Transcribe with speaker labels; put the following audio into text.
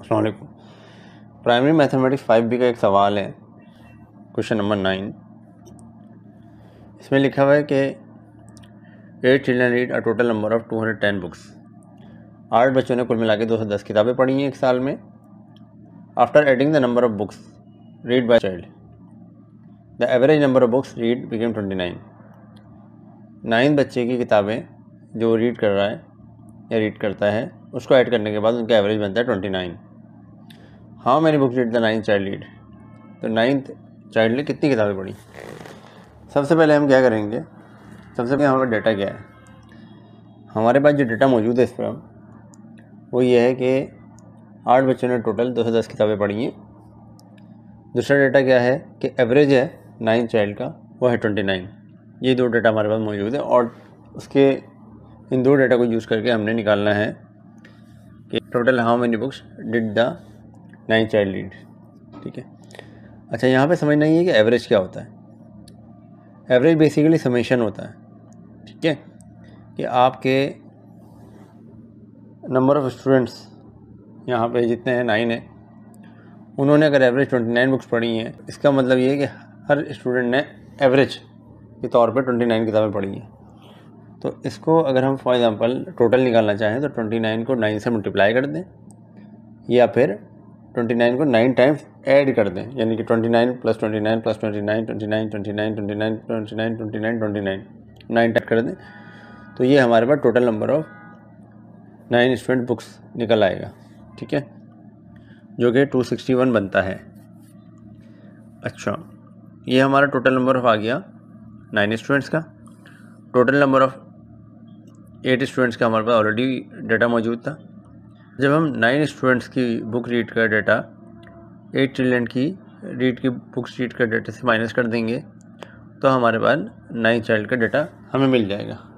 Speaker 1: असल primary mathematics five B का एक सवाल है क्वेश्चन नंबर नाइन इसमें लिखा हुआ है कि eight children read a total number of two hundred ten books आठ बच्चों ने कुल मिला के दो सौ दस किताबें पढ़ी हैं एक साल में after adding the number of books read by child the average number of books read became twenty nine nine बच्चे की किताबें जो रीड कर रहा है या रीड करता है उसको ऐड करने के बाद उनका एवरेज बनता है twenty nine how many books read the ninth child read तो नाइन्थ चाइल्ड ने कितनी किताबें पढ़ी सबसे पहले हम क्या करेंगे सबसे पहले हमारा डाटा क्या है हमारे पास जो डाटा मौजूद है इस पर हम वो ये है कि आठ बच्चों ने टोटल दो सौ दस किताबें पढ़ी हैं दूसरा डाटा क्या है कि एवरेज है नाइन्थ चाइल्ड का वो है ट्वेंटी नाइन ये दो डाटा हमारे पास मौजूद है और उसके इन दो डाटा को यूज़ करके हमने निकालना है कि total how many books did the nine child read ठीक है अच्छा यहाँ पे समझना नहीं है कि एवरेज क्या होता है एवरेज बेसिकली समेशन होता है ठीक है कि आपके नंबर ऑफ़ स्टूडेंट्स यहाँ पे जितने हैं नाइन है उन्होंने अगर एवरेज ट्वेंटी नाइन बुक्स पढ़ी हैं इसका मतलब ये है कि हर स्टूडेंट ने एवरेज के तौर पे ट्वेंटी नाइन किताबें पढ़ी हैं तो इसको अगर हम फॉर एग्ज़ाम्पल टोटल निकालना चाहें तो ट्वेंटी नाइन को नाइन से मल्टीप्लाई कर दें या फिर ट्वेंटी नाइन को नाइन टाइम्स ऐड कर दें यानी कि twenty nine plus twenty nine plus twenty nine twenty nine twenty nine twenty nine twenty nine twenty nine twenty nine nine type कर दें तो ये हमारे पास total number of nine student books निकल आएगा ठीक है जो कि टू सिक्सटी वन बनता है अच्छा ये हमारा टोटल नंबर ऑफ आ गया नाइन स्टूडेंट्स का total number of eight students का हमारे पास ऑलरेडी डाटा मौजूद था जब हम नाइन स्टूडेंट्स की बुक रीड का डाटा एट चिल्ड्रेन की रीड की बुक्स रीड का डाटा से माइनस कर देंगे तो हमारे पास नाइन चाइल्ड का डाटा हमें मिल जाएगा